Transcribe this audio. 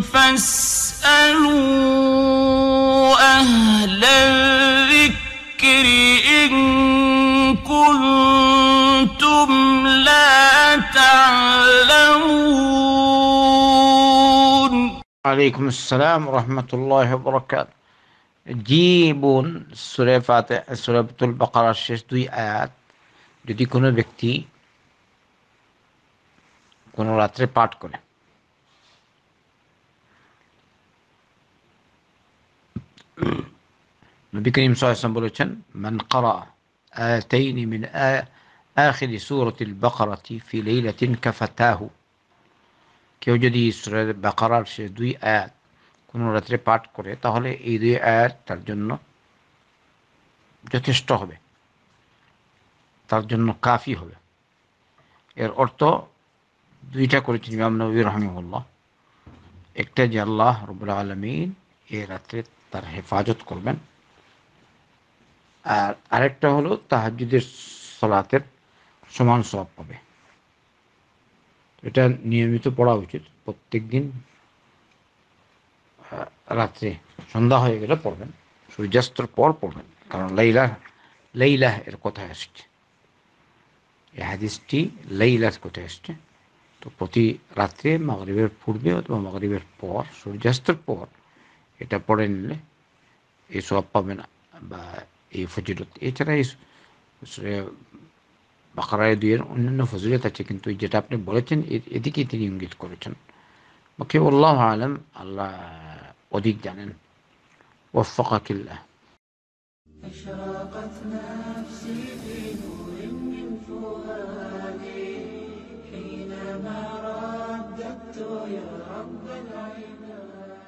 فاسألوا أهل الذكر إن كنتم لا تعلمون عليكم السلام ورحمة الله وبركاته জীবন সুরে ফাতে سورة البقرة শেষ দুই আয়াত যদি কোনো ব্যক্তি কোনো রাত্রে পাঠ করে নবী করিম সাল্লাম বলেছেন মান কারা آتين من آخر سورة البقرة في ليلة كفتاه কেউ যদি সুরের বাকারার সে দুই আয়াত কোনো রাত্রে পাঠ করে তাহলে এই দুই আয়াত তার জন্য যথেষ্ট হবে তার জন্য কাফি হবে এর অর্থ দুইটা করেছেন ইমাম নবী রহমুল্লাহ একটা যে আল্লাহ রবুল্লা আলমিন এ রাত্রে তার হেফাজত করবেন আর আরেকটা হলো তাহাজুদের সলাতের সমান সব পাবে এটা নিয়মিত পড়া উচিত প্রত্যেক দিন রাত্রে সন্ধ্যা হয়ে গেলে পড়বেন সূর্যাস্তর পর পড়বেন কারণ লাইলা লাইলা এর কথা আসছে এই হাদিসটি লাইলার কথা আসছে তো প্রতি রাত্রে মগরীবের পূর্বে অথবা মগরীবের পর সূর্যাস্তের পর এটা পড়ে নিলে এই সব পাবেন বা এই ফজিলত এছাড়া এই বাকারায় দুইয়ের অন্যান্য ফজিলত আছে কিন্তু যেটা আপনি বলেছেন এদিকেই তিনি ইঙ্গিত করেছেন ওকে আল্লাহ আলম আল্লাহ অধিক জানেন وفقك الله أشراقت نفسي بنور من فؤادي حينما رددت يا رب العباد